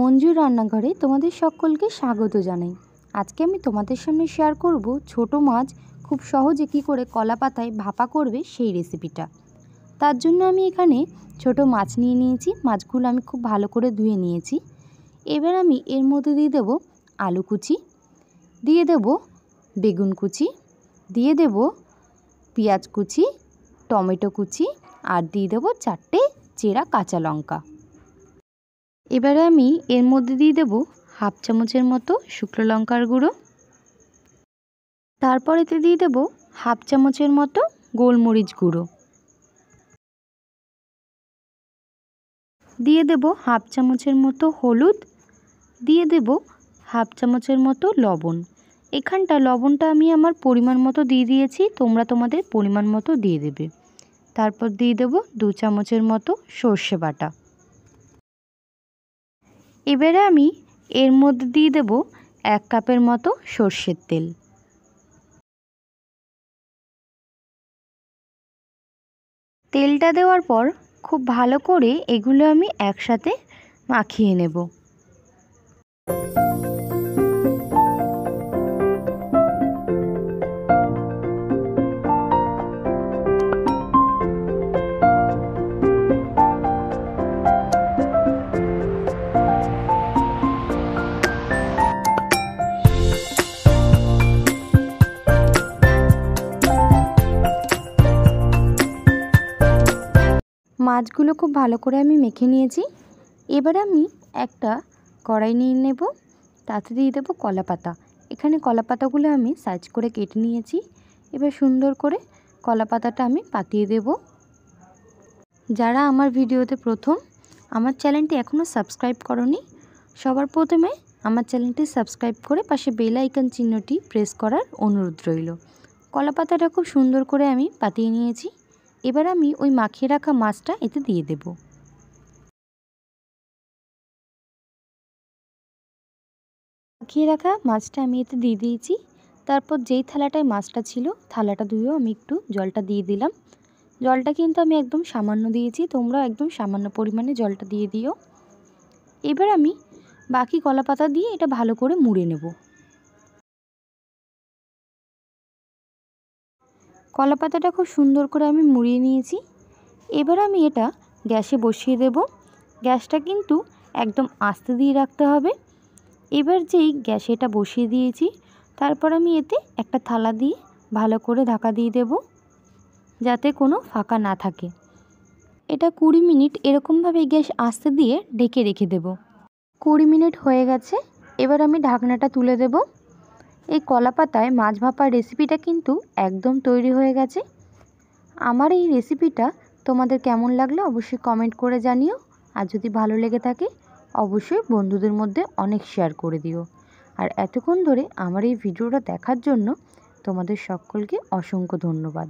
মঞ্জু রান্নাঘরে তোমাদের সকলকে স্বাগত জানাই আজকে আমি তোমাদের সামনে শেয়ার করব ছোট মাছ খুব সহজে কি করে কলা পাতায় ভাপা করবে সেই রেসিপিটা তার জন্য আমি এখানে ছোট মাছ নিয়ে নিয়েছি মাছগুলো আমি খুব ভালো করে ধুয়ে নিয়েছি এবার আমি এর মধ্যে দিয়ে দেব আলু কুচি দিয়ে দেব বেগুন কুচি দিয়ে দেব পেঁয়াজ কুচি টমেটো কুচি আর দিয়ে দেব চারটে চেরা কাঁচা লঙ্কা এবারে আমি এর মধ্যে দিয়ে দেব হাফ চামচের মতো শুকনো লঙ্কার গুঁড়ো তারপর এতে দিয়ে দেব হাফ চামচের মতো গোলমরিচ গুঁড়ো দিয়ে দেব হাফ চামচের মতো হলুদ দিয়ে দেব হাফ চামচের মতো লবণ এখানটা লবণটা আমি আমার পরিমাণ মতো দিয়ে দিয়েছি তোমরা তোমাদের পরিমাণ মতো দিয়ে দেবে তারপর দিয়ে দেব দু চামচের মতো সর্ষে বাটা এবারে আমি এর মধ্যে দিয়ে দেব এক কাপের মতো সর্ষের তেল তেলটা দেওয়ার পর খুব ভালো করে এগুলো আমি একসাথে মাখিয়ে নেব মাছগুলো খুব ভালো করে আমি মেখে নিয়েছি এবার আমি একটা কড়াই নিয়ে নেব তাতে দিয়ে দেবো কলাপাতা এখানে কলাপাতাগুলো আমি সাইজ করে কেটে নিয়েছি এবার সুন্দর করে কলাপাতাটা আমি পাতিয়ে দেব যারা আমার ভিডিওতে প্রথম আমার চ্যানেলটি এখনও সাবস্ক্রাইব করনি সবার প্রথমে আমার চ্যানেলটি সাবস্ক্রাইব করে পাশে বেল আইকন চিহ্নটি প্রেস করার অনুরোধ রইল কলাপাতাটা খুব সুন্দর করে আমি পাতিয়ে নিয়েছি এবার আমি ওই মাখিয়ে রাখা মাছটা এতে দিয়ে দেব মাখিয়ে রাখা মাছটা আমি এতে দিয়ে দিয়েছি তারপর যেই থালাটায় মাছটা ছিল থালাটা ধুয়েও আমি একটু জলটা দিয়ে দিলাম জলটা কিন্তু আমি একদম সামান্য দিয়েছি তোমরা একদম সামান্য পরিমাণে জলটা দিয়ে দিও এবার আমি বাকি কলাপাতা দিয়ে এটা ভালো করে মুড়ে নেবো কলা পাতাটা খুব সুন্দর করে আমি মুড়িয়ে নিয়েছি এবার আমি এটা গ্যাসে বসিয়ে দেব গ্যাসটা কিন্তু একদম আস্তে দিয়ে রাখতে হবে এবার যেই গ্যাসে এটা বসিয়ে দিয়েছি তারপর আমি এতে একটা থালা দিয়ে ভালো করে ঢাকা দিয়ে দেব যাতে কোনো ফাঁকা না থাকে এটা কুড়ি মিনিট এরকমভাবে গ্যাস আস্তে দিয়ে ঢেকে রেখে দেব কুড়ি মিনিট হয়ে গেছে এবার আমি ঢাকনাটা তুলে দেবো এই কলা পাতায় মাছ ভাপার রেসিপিটা কিন্তু একদম তৈরি হয়ে গেছে আমার এই রেসিপিটা তোমাদের কেমন লাগলো অবশ্যই কমেন্ট করে জানিও আর যদি ভালো লেগে থাকে অবশ্যই বন্ধুদের মধ্যে অনেক শেয়ার করে দিও আর এতক্ষণ ধরে আমার এই ভিডিওটা দেখার জন্য তোমাদের সকলকে অসংখ্য ধন্যবাদ